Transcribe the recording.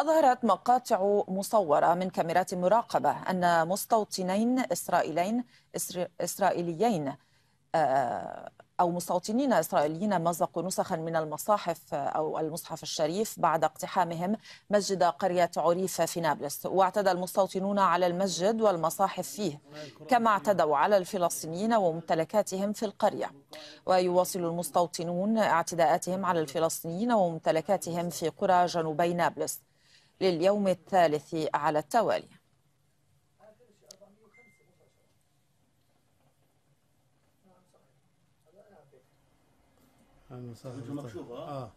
أظهرت مقاطع مصورة من كاميرات مراقبة أن مستوطنين إسرائيلين إسرائيليين آه، أو مستوطنين إسرائيليين مزقوا نسخا من المصاحف آه، أو المصحف الشريف بعد اقتحامهم مسجد قرية عريفة في نابلس واعتدى المستوطنون على المسجد والمصاحف فيه كما اعتدوا على الفلسطينيين وممتلكاتهم في القرية ويواصل المستوطنون اعتداءاتهم على الفلسطينيين وممتلكاتهم في قرى جنوبي نابلس لليوم الثالث على التوالي آه.